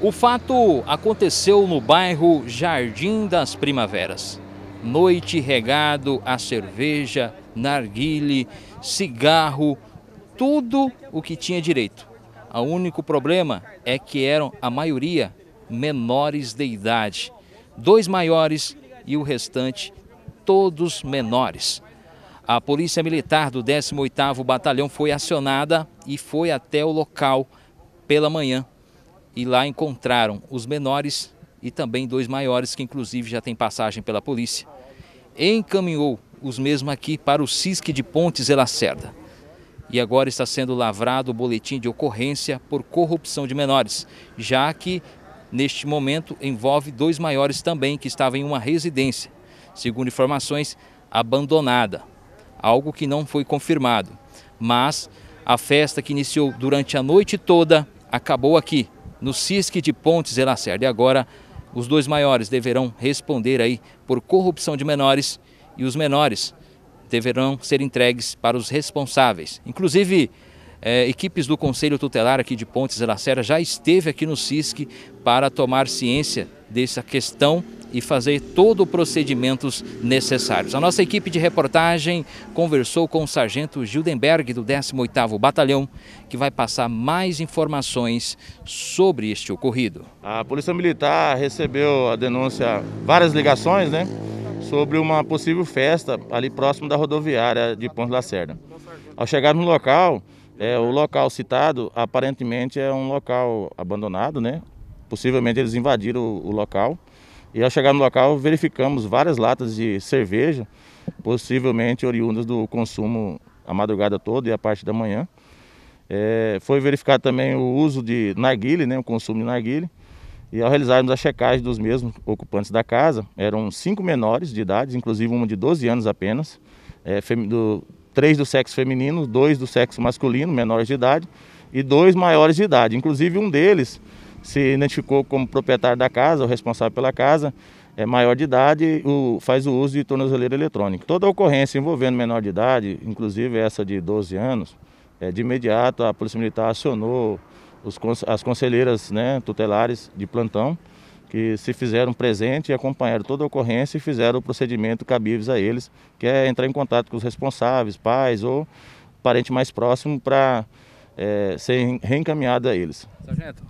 O fato aconteceu no bairro Jardim das Primaveras. Noite regado a cerveja, narguile, cigarro, tudo o que tinha direito. O único problema é que eram, a maioria, menores de idade. Dois maiores e o restante, todos menores. A Polícia Militar do 18º Batalhão foi acionada e foi até o local pela manhã e lá encontraram os menores e também dois maiores que inclusive já têm passagem pela polícia. Encaminhou os mesmos aqui para o Cisque de Pontes e Lacerda. E agora está sendo lavrado o boletim de ocorrência por corrupção de menores, já que neste momento envolve dois maiores também que estavam em uma residência, segundo informações, abandonada, algo que não foi confirmado. Mas a festa que iniciou durante a noite toda acabou aqui, no CISC de Pontes e Lacerda. E agora, os dois maiores deverão responder aí por corrupção de menores e os menores deverão ser entregues para os responsáveis. Inclusive, é, equipes do Conselho Tutelar aqui de Pontes e Lacerda já esteve aqui no CISC para tomar ciência dessa questão e fazer todos os procedimentos necessários. A nossa equipe de reportagem conversou com o sargento Gildenberg do 18º Batalhão, que vai passar mais informações sobre este ocorrido. A Polícia Militar recebeu a denúncia, várias ligações, né, sobre uma possível festa ali próximo da rodoviária de Ponte Lacerda. Ao chegar no local, é, o local citado aparentemente é um local abandonado, né? Possivelmente eles invadiram o local e ao chegar no local, verificamos várias latas de cerveja, possivelmente oriundas do consumo a madrugada toda e a parte da manhã. É, foi verificado também o uso de narguile, né, o consumo de narguile. E ao realizarmos a checagem dos mesmos ocupantes da casa, eram cinco menores de idade, inclusive uma de 12 anos apenas, é, do, três do sexo feminino, dois do sexo masculino, menores de idade, e dois maiores de idade. Inclusive um deles se identificou como proprietário da casa, o responsável pela casa, é maior de idade, o, faz o uso de tornozeleira eletrônica. Toda ocorrência envolvendo menor de idade, inclusive essa de 12 anos, é, de imediato a Polícia Militar acionou os, as conselheiras né, tutelares de plantão, que se fizeram presente e acompanharam toda a ocorrência e fizeram o procedimento cabíveis a eles, que é entrar em contato com os responsáveis, pais ou parente mais próximo para é, ser reencaminhada a eles. Sargento,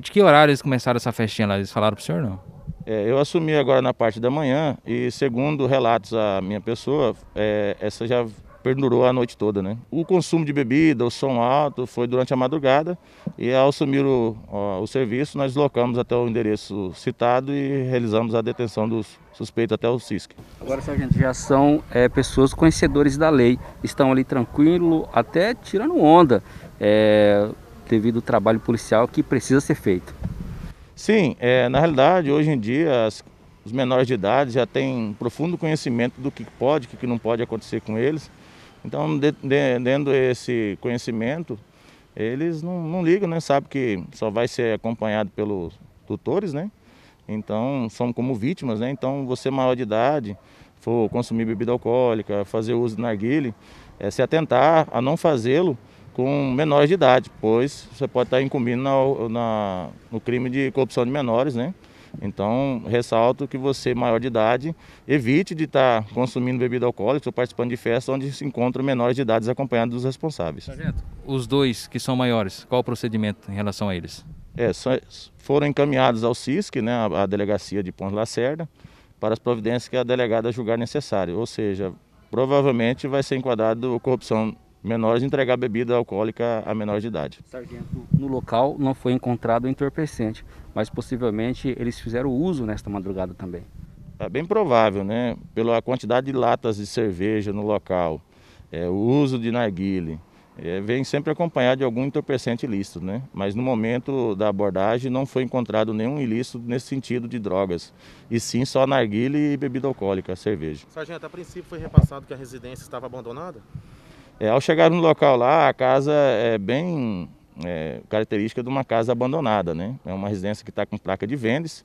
de que horário eles começaram essa festinha lá? Eles falaram para o senhor não? É, eu assumi agora na parte da manhã e, segundo relatos da minha pessoa, é, essa já perdurou a noite toda, né? O consumo de bebida, o som alto, foi durante a madrugada e ao assumir o, ó, o serviço, nós deslocamos até o endereço citado e realizamos a detenção dos suspeitos até o CISC. Agora, sargento, já são é, pessoas conhecedores da lei, estão ali tranquilo, até tirando onda é, devido ao trabalho policial que precisa ser feito. Sim, é, na realidade, hoje em dia, as, os menores de idade já têm um profundo conhecimento do que pode, o que não pode acontecer com eles. Então, de, de, dentro desse conhecimento, eles não, não ligam, né? Sabe que só vai ser acompanhado pelos tutores, né? Então, são como vítimas, né? Então, você maior de idade, for consumir bebida alcoólica, fazer uso de narguile, é, se atentar a não fazê-lo com menores de idade, pois você pode estar incumbindo na, na, no crime de corrupção de menores, né? Então, ressalto que você, maior de idade, evite de estar consumindo bebida alcoólica ou participando de festa onde se encontram menores de idade acompanhados dos responsáveis. Sargento, os dois que são maiores, qual o procedimento em relação a eles? É, foram encaminhados ao CISC, né, a, delegacia de Ponte Lacerda, para as providências que a delegada julgar necessário. Ou seja, provavelmente vai ser enquadrado corrupção menores entregar bebida alcoólica a menores de idade. Sargento, no local não foi encontrado entorpecente, mas possivelmente eles fizeram uso nesta madrugada também. É bem provável, né? Pela quantidade de latas de cerveja no local, é, o uso de narguile, é, vem sempre acompanhado de algum entorpecente ilícito, né? Mas no momento da abordagem não foi encontrado nenhum ilícito nesse sentido de drogas, e sim só narguile e bebida alcoólica, cerveja. Sargento, a princípio foi repassado que a residência estava abandonada? É, ao chegar no local lá, a casa é bem é, característica de uma casa abandonada, né? É uma residência que está com placa de vendas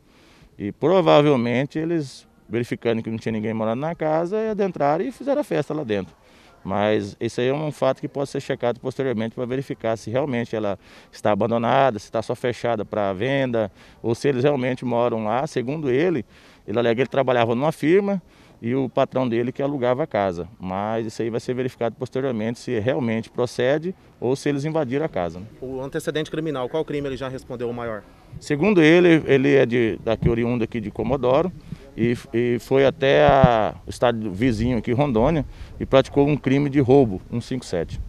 e provavelmente eles, verificando que não tinha ninguém morando na casa, adentraram e fizeram a festa lá dentro. Mas isso aí é um fato que pode ser checado posteriormente para verificar se realmente ela está abandonada, se está só fechada para venda, ou se eles realmente moram lá. Segundo ele, ele alega que ele trabalhava numa firma e o patrão dele que alugava a casa. Mas isso aí vai ser verificado posteriormente se realmente procede ou se eles invadiram a casa. Né? O antecedente criminal, qual crime ele já respondeu o maior? Segundo ele, ele é de, daqui oriundo aqui de Comodoro e, e foi até o estado vizinho aqui, Rondônia, e praticou um crime de roubo, 157.